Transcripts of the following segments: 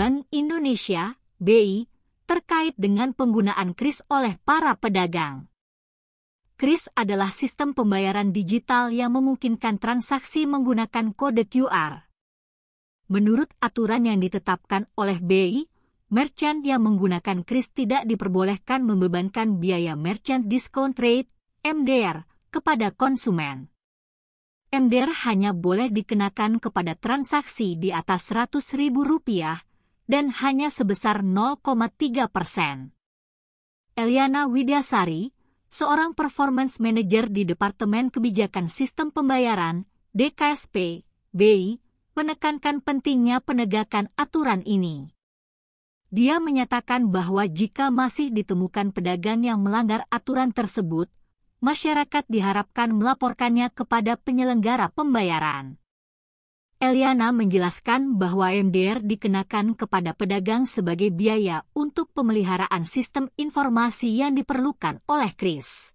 Bank Indonesia (BI) terkait dengan penggunaan KRIS oleh para pedagang. KRIS adalah sistem pembayaran digital yang memungkinkan transaksi menggunakan kode QR. Menurut aturan yang ditetapkan oleh BI, merchant yang menggunakan KRIS tidak diperbolehkan membebankan biaya merchant discount rate (MDR) kepada konsumen. MDR hanya boleh dikenakan kepada transaksi di atas Rp100.000 dan hanya sebesar 0,3 persen. Eliana Widyasari, seorang performance manager di Departemen Kebijakan Sistem Pembayaran, DKSP, BI, menekankan pentingnya penegakan aturan ini. Dia menyatakan bahwa jika masih ditemukan pedagang yang melanggar aturan tersebut, masyarakat diharapkan melaporkannya kepada penyelenggara pembayaran. Eliana menjelaskan bahwa MDR dikenakan kepada pedagang sebagai biaya untuk pemeliharaan sistem informasi yang diperlukan oleh Kris.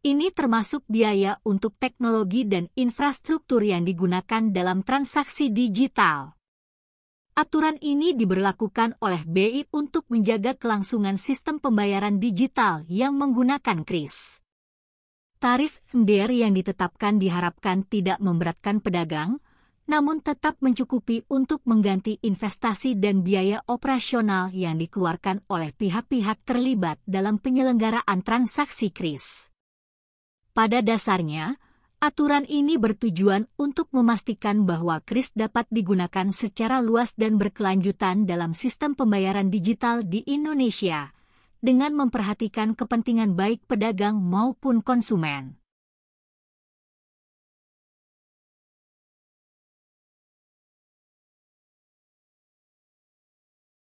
Ini termasuk biaya untuk teknologi dan infrastruktur yang digunakan dalam transaksi digital. Aturan ini diberlakukan oleh BI untuk menjaga kelangsungan sistem pembayaran digital yang menggunakan KRIS. Tarif MDR yang ditetapkan diharapkan tidak memberatkan pedagang, namun tetap mencukupi untuk mengganti investasi dan biaya operasional yang dikeluarkan oleh pihak-pihak terlibat dalam penyelenggaraan transaksi kris. Pada dasarnya, aturan ini bertujuan untuk memastikan bahwa kris dapat digunakan secara luas dan berkelanjutan dalam sistem pembayaran digital di Indonesia, dengan memperhatikan kepentingan baik pedagang maupun konsumen.